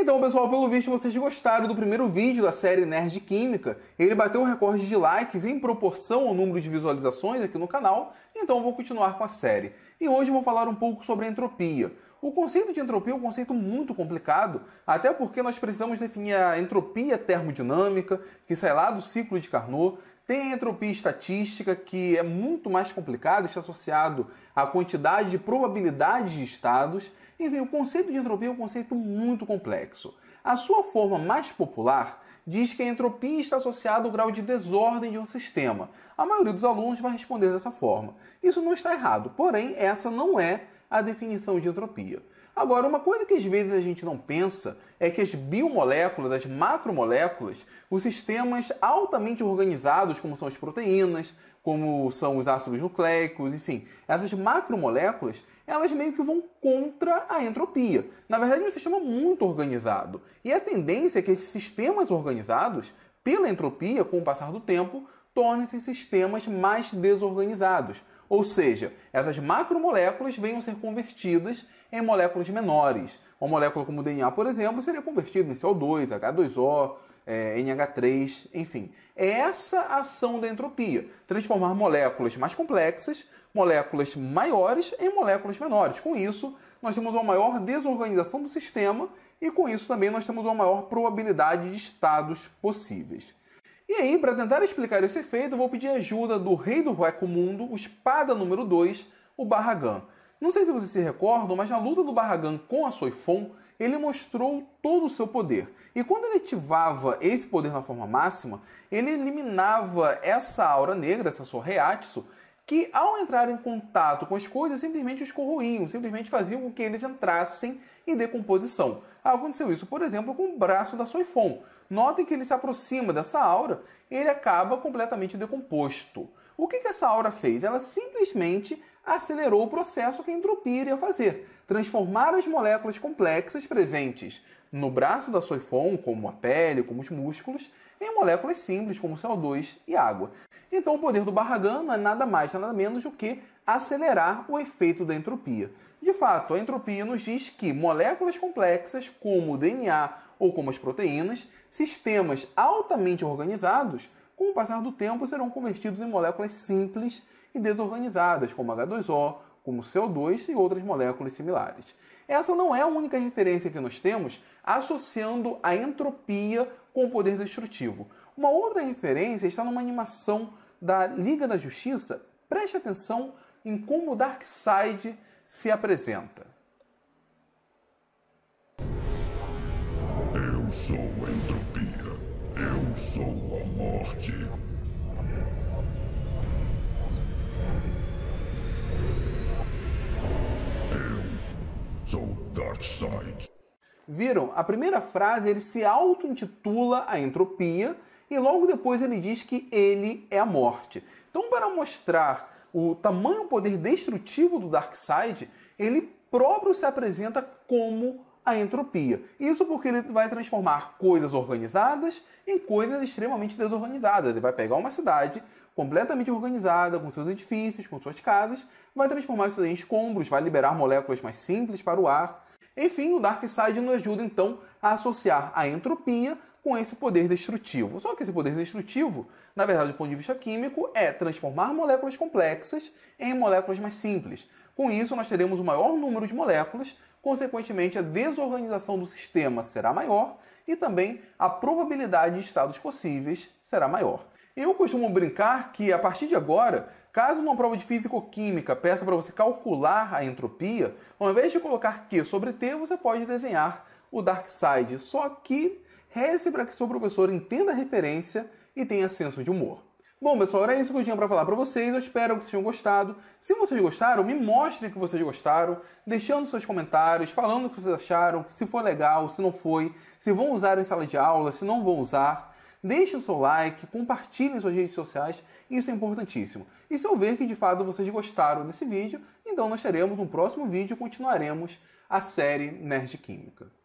Então, pessoal, pelo visto vocês gostaram do primeiro vídeo da série Nerd Química. Ele bateu o recorde de likes em proporção ao número de visualizações aqui no canal, então vou continuar com a série. E hoje vou falar um pouco sobre a entropia. O conceito de entropia é um conceito muito complicado, até porque nós precisamos definir a entropia termodinâmica, que sai lá do ciclo de Carnot, tem a entropia estatística, que é muito mais complicada, está associado à quantidade de probabilidades de estados. Enfim, o conceito de entropia é um conceito muito complexo. A sua forma mais popular diz que a entropia está associada ao grau de desordem de um sistema. A maioria dos alunos vai responder dessa forma. Isso não está errado, porém, essa não é a definição de entropia. Agora, uma coisa que às vezes a gente não pensa é que as biomoléculas, as macromoléculas, os sistemas altamente organizados, como são as proteínas, como são os ácidos nucleicos, enfim, essas macromoléculas, elas meio que vão contra a entropia. Na verdade, é um sistema muito organizado. E a tendência é que esses sistemas organizados, pela entropia, com o passar do tempo, tornem-se sistemas mais desorganizados, ou seja, essas macromoléculas venham ser convertidas em moléculas menores. Uma molécula como o DNA, por exemplo, seria convertida em CO2, H2O, é, NH3, enfim. É essa ação da entropia, transformar moléculas mais complexas, moléculas maiores em moléculas menores. Com isso, nós temos uma maior desorganização do sistema e com isso também nós temos uma maior probabilidade de estados possíveis. E aí, para tentar explicar esse efeito, vou pedir ajuda do rei do Rueco Mundo, o espada número 2, o Barragan. Não sei se vocês se recordam, mas na luta do Barragan com a Soifon, ele mostrou todo o seu poder. E quando ele ativava esse poder na forma máxima, ele eliminava essa aura negra, essa sua reatsu, que ao entrar em contato com as coisas, simplesmente os simplesmente faziam com que eles entrassem em decomposição. Aconteceu isso, por exemplo, com o braço da Soifon. Notem que ele se aproxima dessa aura, ele acaba completamente decomposto. O que, que essa aura fez? Ela simplesmente acelerou o processo que a entropia iria fazer, transformar as moléculas complexas presentes no braço da soifon, como a pele, como os músculos, em moléculas simples como CO2 e água. Então o poder do Barragan não é nada mais, nada menos do que acelerar o efeito da entropia. De fato, a entropia nos diz que moléculas complexas, como o DNA ou como as proteínas, sistemas altamente organizados, com o passar do tempo serão convertidos em moléculas simples e desorganizadas, como H2O, como CO2 e outras moléculas similares. Essa não é a única referência que nós temos associando a entropia com o poder destrutivo. Uma outra referência está numa animação da Liga da Justiça. Preste atenção em como o Darkseid se apresenta. Eu sou entropia. Eu sou a morte. Eu sou Darkseid. Viram? A primeira frase ele se auto-intitula a entropia e logo depois ele diz que ele é a morte. Então, para mostrar o tamanho poder destrutivo do Darkseid, ele próprio se apresenta como a entropia. Isso porque ele vai transformar coisas organizadas em coisas extremamente desorganizadas. Ele vai pegar uma cidade completamente organizada, com seus edifícios, com suas casas, vai transformar isso em escombros, vai liberar moléculas mais simples para o ar. Enfim, o Dark Side nos ajuda então a associar a entropia com esse poder destrutivo. Só que esse poder destrutivo, na verdade, do ponto de vista químico, é transformar moléculas complexas em moléculas mais simples. Com isso, nós teremos o um maior número de moléculas, consequentemente, a desorganização do sistema será maior e também a probabilidade de estados possíveis será maior. Eu costumo brincar que, a partir de agora, caso uma prova de físico-química peça para você calcular a entropia, ao invés de colocar Q sobre T, você pode desenhar o dark side. Só que Reze para que seu professor entenda a referência e tenha senso de humor. Bom, pessoal, era isso que eu tinha para falar para vocês. Eu espero que vocês tenham gostado. Se vocês gostaram, me mostrem que vocês gostaram, deixando seus comentários, falando o que vocês acharam, se foi legal, se não foi, se vão usar em sala de aula, se não vão usar. Deixe o seu like, compartilhe suas redes sociais, isso é importantíssimo. E se eu ver que de fato vocês gostaram desse vídeo, então nós teremos um próximo vídeo e continuaremos a série Nerd Química.